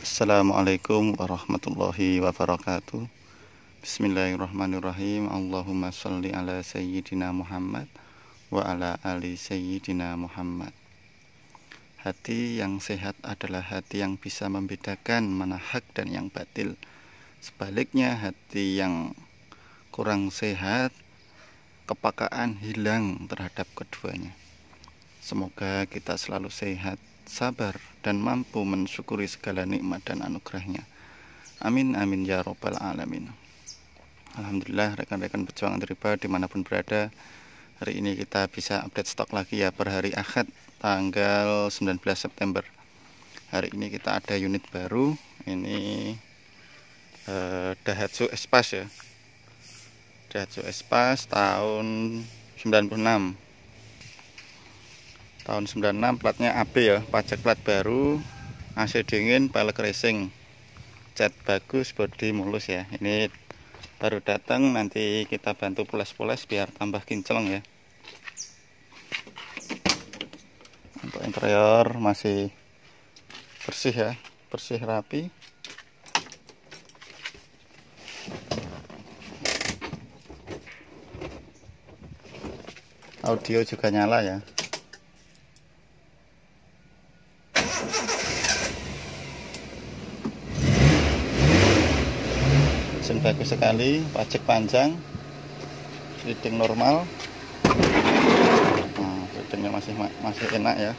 Assalamualaikum warahmatullahi wabarakatuh Bismillahirrahmanirrahim Allahumma salli ala sayyidina Muhammad Wa ala ali sayyidina Muhammad Hati yang sehat adalah hati yang bisa membedakan mana hak dan yang batil Sebaliknya hati yang kurang sehat Kepakaan hilang terhadap keduanya Semoga kita selalu sehat sabar, dan mampu mensyukuri segala nikmat dan anugerahnya. Amin, amin, ya robbal alamin. Alhamdulillah, rekan-rekan pejuang riba dimanapun berada, hari ini kita bisa update stok lagi ya per hari Ahad tanggal 19 September. Hari ini kita ada unit baru, ini eh, Dahatsu Espas ya. Dahatsu Espas tahun 96 tahun 96 platnya AB ya pajak plat baru AC dingin pelek racing cat bagus body mulus ya ini baru datang nanti kita bantu poles poles biar tambah kinclong ya untuk interior masih bersih ya bersih rapi audio juga nyala ya mesin bagus sekali pajak panjang fitting normal nah, hmm, fittingnya masih masih enak ya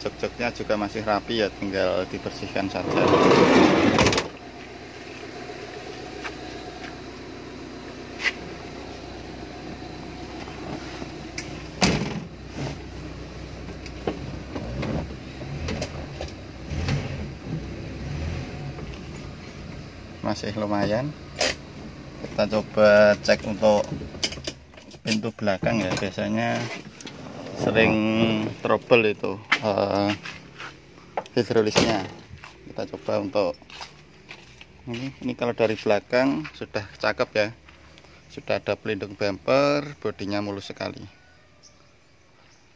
jok-joknya juga masih rapi ya tinggal dibersihkan saja masih lumayan kita coba cek untuk pintu belakang ya biasanya sering trouble itu uh, hidrolisnya kita coba untuk ini, ini kalau dari belakang sudah cakep ya sudah ada pelindung bumper bodinya mulus sekali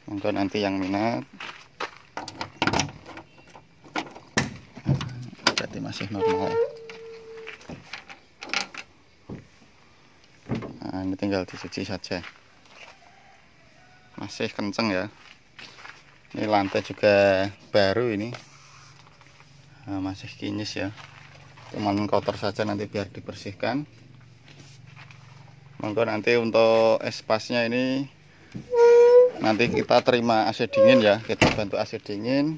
Untuk nanti yang minat berarti masih normal ya. ini tinggal dicuci saja masih kenceng ya ini lantai juga baru ini nah, masih kinis ya cuman kotor saja nanti biar dibersihkan monggo nanti untuk espasnya ini nanti kita terima AC dingin ya kita bantu AC dingin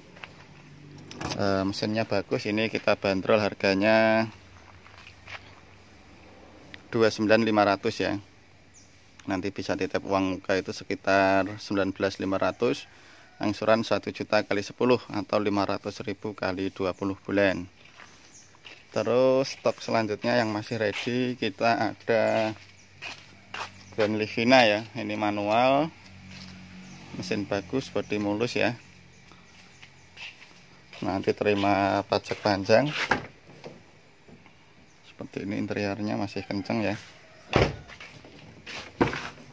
e, mesinnya bagus ini kita bantrol harganya 29500 ya nanti bisa titip uang muka itu sekitar 19.500 angsuran 1 juta kali 10 atau 500.000 kali 20 bulan terus stok selanjutnya yang masih ready kita ada Grand Livina ya ini manual mesin bagus body mulus ya nanti terima pajak panjang seperti ini interiornya masih kenceng ya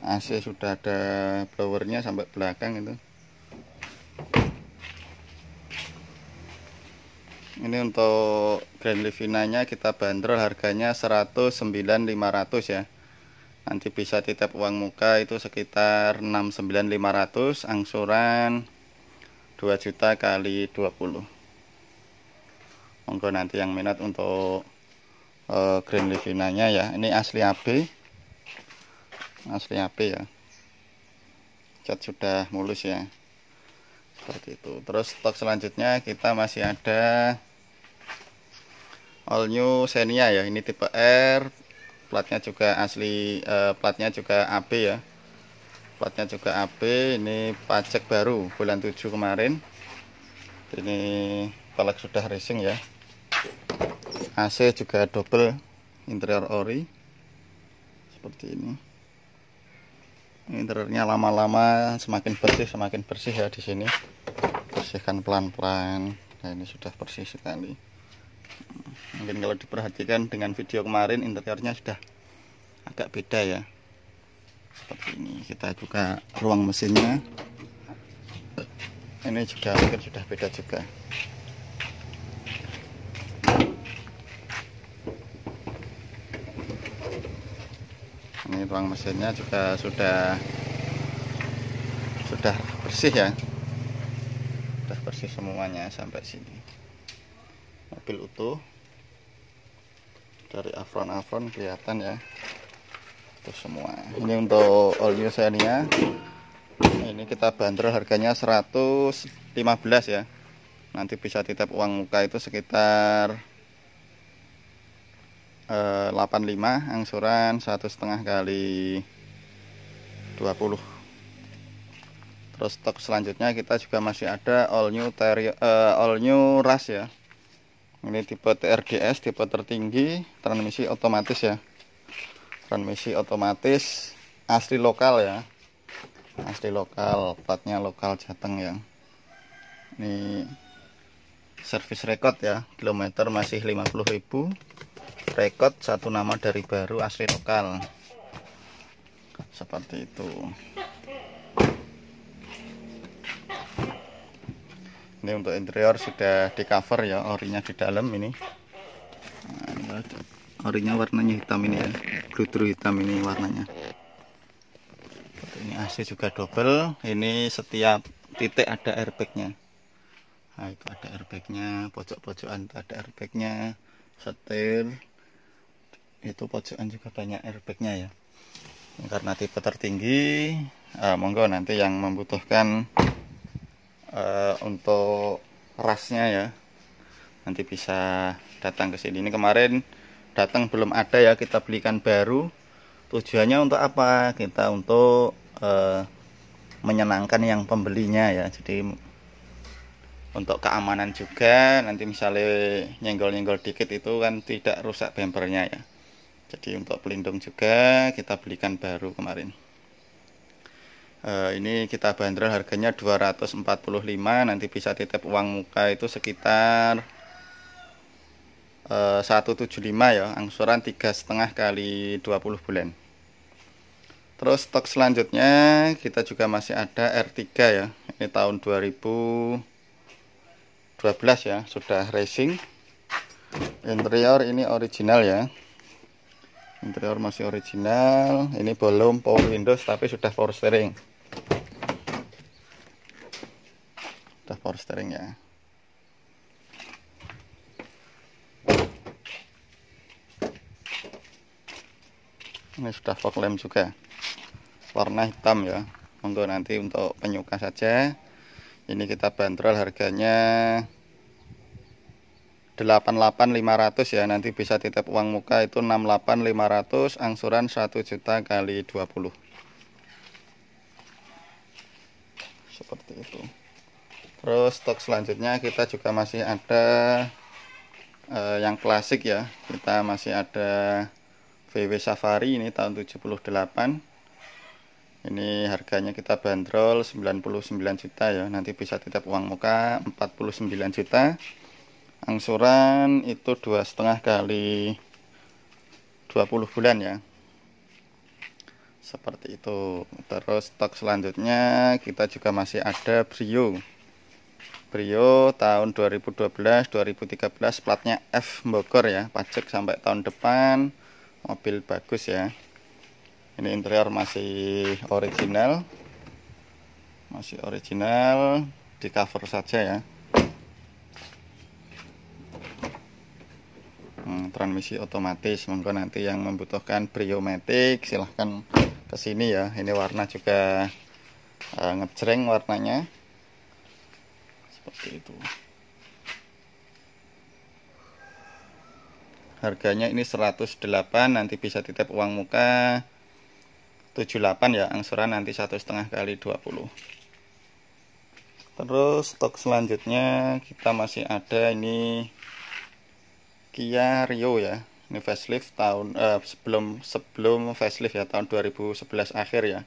AC sudah ada blowernya sampai belakang itu ini untuk Grand Livinanya kita bandrol harganya 109.500 ya nanti bisa titip uang muka itu sekitar 69.500 angsuran 2 juta kali 20 monggo nanti yang minat untuk uh, Grand Livinanya ya ini asli AB asli HP ya cat sudah mulus ya seperti itu terus stok selanjutnya kita masih ada all new Xenia ya ini tipe R platnya juga asli eh, platnya juga AB ya platnya juga AB ini pajak baru bulan 7 kemarin ini pelek sudah racing ya AC juga double interior ori seperti ini interiornya lama-lama semakin bersih semakin bersih ya di sini bersihkan pelan-pelan nah ini sudah bersih sekali mungkin kalau diperhatikan dengan video kemarin interiornya sudah agak beda ya seperti ini kita juga ruang mesinnya ini juga mungkin sudah beda juga ruang mesinnya juga sudah sudah bersih ya sudah bersih semuanya sampai sini mobil utuh dari afron-afron kelihatan ya itu semua ini untuk all new Xenia ini kita bandrol harganya 115 ya nanti bisa titip uang muka itu sekitar 85 eh, angsuran satu setengah kali 20 terus stok selanjutnya kita juga masih ada all new terio, uh, eh, all new ras ya ini tipe TRDS tipe tertinggi transmisi otomatis ya transmisi otomatis asli lokal ya asli lokal platnya lokal jateng ya ini service record ya kilometer masih 50000 rekod satu nama dari baru asli lokal seperti itu ini untuk interior sudah di cover ya orinya di dalam ini nah, orinya warnanya hitam ini ya bludru hitam ini warnanya ini AC juga double ini setiap titik ada airbagnya nah itu ada airbagnya pojok-pojokan ada airbagnya setir itu pojokan juga banyak airbagnya ya karena tipe tertinggi uh, monggo nanti yang membutuhkan uh, untuk rasnya ya nanti bisa datang ke sini ini kemarin datang belum ada ya kita belikan baru tujuannya untuk apa kita untuk uh, menyenangkan yang pembelinya ya jadi untuk keamanan juga nanti misalnya nyenggol-nyenggol dikit itu kan tidak rusak bempernya ya jadi untuk pelindung juga kita belikan baru kemarin e, ini kita bandrol harganya 245 nanti bisa titip uang muka itu sekitar e, eh, 175 ya angsuran tiga setengah kali 20 bulan terus stok selanjutnya kita juga masih ada R3 ya ini tahun 2000 12 ya sudah racing interior ini original ya interior masih original ini belum power windows tapi sudah power steering sudah power steering ya ini sudah fog lamp juga warna hitam ya monggo nanti untuk penyuka saja ini kita bandrol harganya 88.500 ya nanti bisa titip uang muka itu 68.500 angsuran 1 juta kali 20 seperti itu terus stok selanjutnya kita juga masih ada eh, yang klasik ya kita masih ada VW Safari ini tahun 78 ini harganya kita bandrol 99 juta ya nanti bisa titip uang muka 49 juta angsuran itu dua setengah kali 20 bulan ya seperti itu terus stok selanjutnya kita juga masih ada Brio Brio tahun 2012 2013 platnya F Bogor ya pajak sampai tahun depan mobil bagus ya ini interior masih original masih original di cover saja ya transmisi otomatis monggo nanti yang membutuhkan briomatic silahkan kesini ya ini warna juga uh, ngejreng warnanya seperti itu harganya ini 108 nanti bisa titip uang muka 78 ya angsuran nanti satu setengah kali 20 terus stok selanjutnya kita masih ada ini Kia Rio ya ini facelift tahun eh, sebelum sebelum facelift ya tahun 2011 akhir ya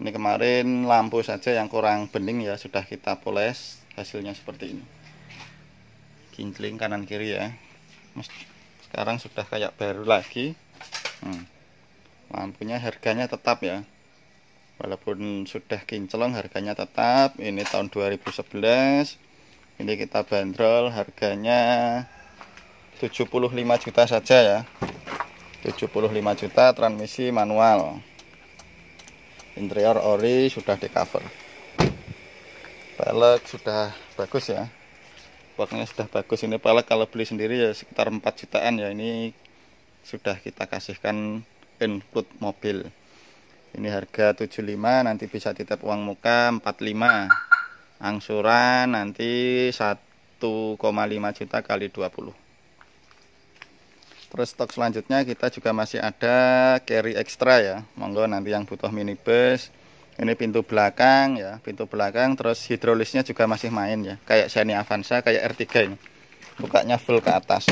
ini kemarin lampu saja yang kurang bening ya sudah kita poles hasilnya seperti ini kincling kanan kiri ya sekarang sudah kayak baru lagi hmm. lampunya harganya tetap ya walaupun sudah kinclong harganya tetap ini tahun 2011 ini kita bandrol harganya 75 juta saja ya 75 juta transmisi manual interior ori sudah di cover pelek sudah bagus ya pokoknya sudah bagus ini pelek kalau beli sendiri ya sekitar 4 jutaan ya ini sudah kita kasihkan input mobil ini harga 75 nanti bisa titip uang muka 45 angsuran nanti 1,5 juta kali 20 Terus stok selanjutnya kita juga masih ada carry extra ya. Monggo nanti yang butuh minibus. Ini pintu belakang ya, pintu belakang terus hidrolisnya juga masih main ya. Kayak Shiny Avanza, kayak R3 ini. Bukanya full ke atas.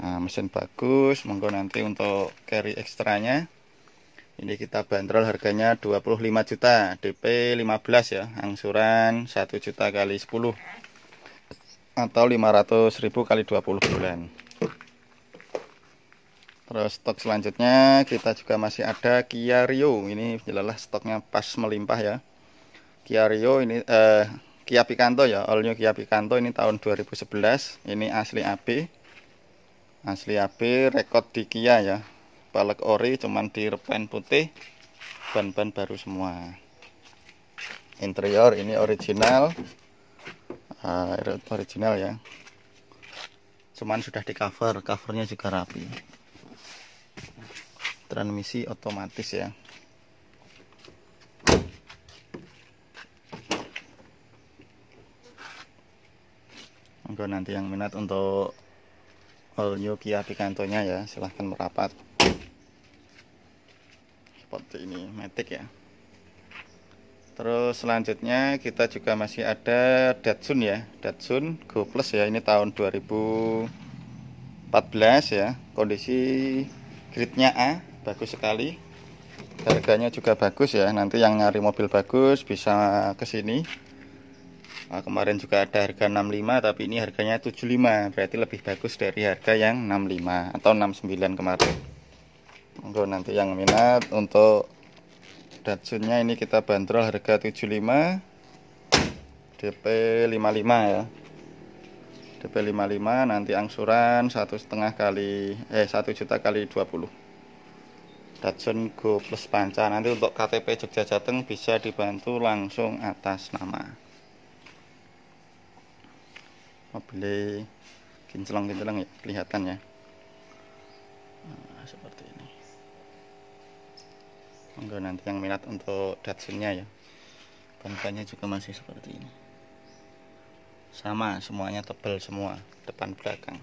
Nah, mesin bagus, monggo nanti untuk carry ekstranya. Ini kita bandrol harganya 25 juta, DP 15 ya, angsuran 1 juta kali 10 atau 500 ribu kali 20 bulan. Terus stok selanjutnya kita juga masih ada Kia Rio. Ini jelaslah stoknya pas melimpah ya. Kia Rio ini eh, Kia Picanto ya, all new Kia Picanto ini tahun 2011. Ini asli AB. Asli AB rekod di Kia ya. Balek ori cuman di repen putih. Ban-ban baru semua. Interior ini original. Uh, original ya cuman sudah di cover covernya juga rapi transmisi otomatis ya monggo nanti yang minat untuk all new Kia Picanto-nya ya silahkan merapat seperti ini matic ya terus selanjutnya kita juga masih ada Datsun ya Datsun Go Plus ya ini tahun 2014 ya kondisi gridnya A bagus sekali harganya juga bagus ya nanti yang nyari mobil bagus bisa ke sini nah, kemarin juga ada harga 65 tapi ini harganya 75 berarti lebih bagus dari harga yang 65 atau 69 kemarin Untuk nanti yang minat untuk Datsunnya ini kita bandrol harga 75 DP 55 ya DP 55 nanti angsuran satu setengah kali eh satu juta kali 20 Datsun Go Plus Panca. Nanti untuk KTP Jogja Jateng bisa dibantu langsung atas nama. Mobilnya kinclong-kinclong ya, kelihatan ya. Nah, seperti ini. Monggo nanti yang minat untuk Datsunnya ya. Pancanya juga masih seperti ini. Sama, semuanya tebal semua, depan belakang.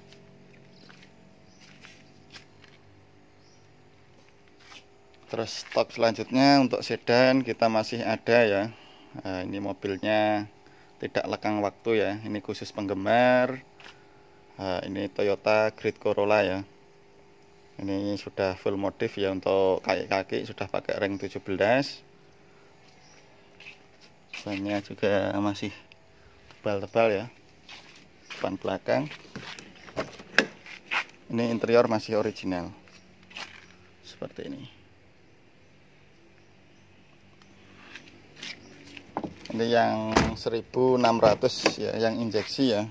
terus stok selanjutnya untuk sedan kita masih ada ya nah, ini mobilnya tidak lekang waktu ya ini khusus penggemar nah, ini Toyota Grid Corolla ya ini sudah full modif ya untuk kaki-kaki sudah pakai ring 17 bannya juga masih tebal-tebal ya depan belakang ini interior masih original seperti ini ini yang 1600 ya yang injeksi ya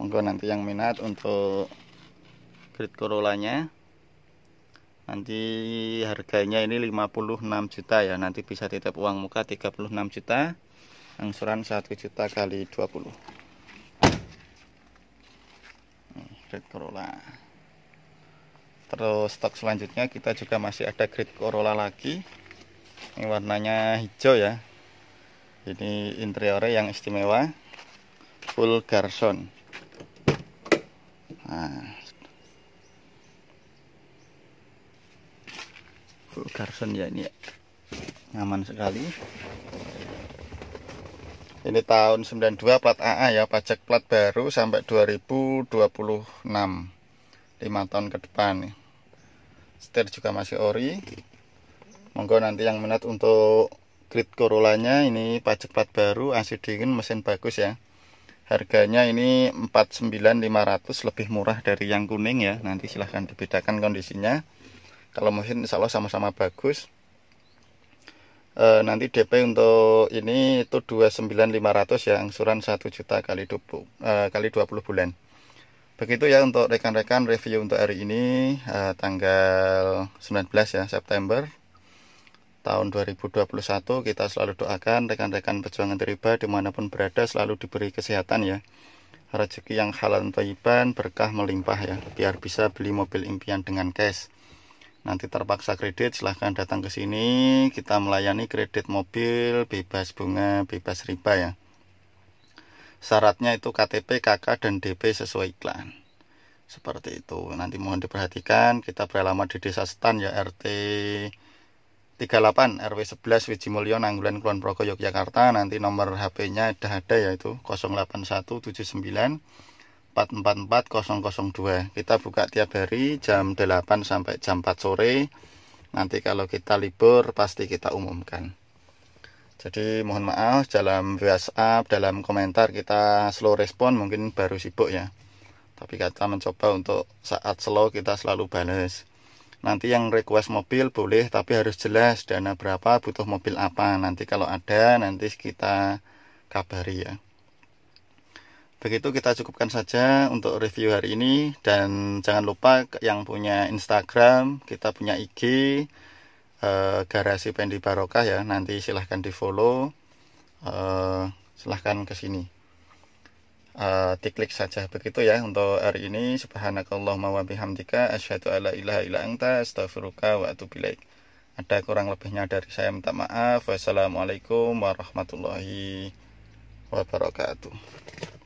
monggo nanti yang minat untuk grid Corollanya nanti harganya ini 56 juta ya nanti bisa titip uang muka 36 juta angsuran 1 juta kali 20 grid Corolla terus stok selanjutnya kita juga masih ada grid Corolla lagi ini warnanya hijau ya ini interiornya yang istimewa full garson nah, full garson ya ini ya. nyaman sekali ini tahun 92 plat AA ya pajak plat baru sampai 2026 5 tahun ke depan setir juga masih ori monggo nanti yang minat untuk grid Corollanya ini pajak plat baru AC dingin mesin bagus ya harganya ini 49500 lebih murah dari yang kuning ya nanti silahkan dibedakan kondisinya kalau mesin insya Allah sama-sama bagus e, nanti DP untuk ini itu 29500 ya angsuran 1 juta kali 20, e, kali 20 bulan begitu ya untuk rekan-rekan review untuk hari ini e, tanggal 19 ya September tahun 2021 kita selalu doakan rekan-rekan perjuangan teriba dimanapun berada selalu diberi kesehatan ya rezeki yang halal toiban berkah melimpah ya biar bisa beli mobil impian dengan cash nanti terpaksa kredit silahkan datang ke sini kita melayani kredit mobil bebas bunga bebas riba ya syaratnya itu KTP KK dan DP sesuai iklan seperti itu nanti mohon diperhatikan kita beralamat di desa Setan ya RT 38 RW 11 Wijimulyo Nanggulan Kulon Progo Yogyakarta nanti nomor HP-nya ada ada yaitu 08179 444002 kita buka tiap hari jam 8 sampai jam 4 sore nanti kalau kita libur pasti kita umumkan jadi mohon maaf dalam WhatsApp dalam komentar kita slow respon mungkin baru sibuk ya tapi kita mencoba untuk saat slow kita selalu balas nanti yang request mobil boleh tapi harus jelas dana berapa butuh mobil apa nanti kalau ada nanti kita kabari ya begitu kita cukupkan saja untuk review hari ini dan jangan lupa yang punya Instagram kita punya IG eh, garasi Pendi Barokah ya nanti silahkan di follow eh, silahkan ke sini uh, diklik saja begitu ya untuk hari ini subhanakallahumma wa bihamdika asyhadu alla ilaha illa anta astaghfiruka wa atubu ilaik ada kurang lebihnya dari saya minta maaf wassalamualaikum warahmatullahi wabarakatuh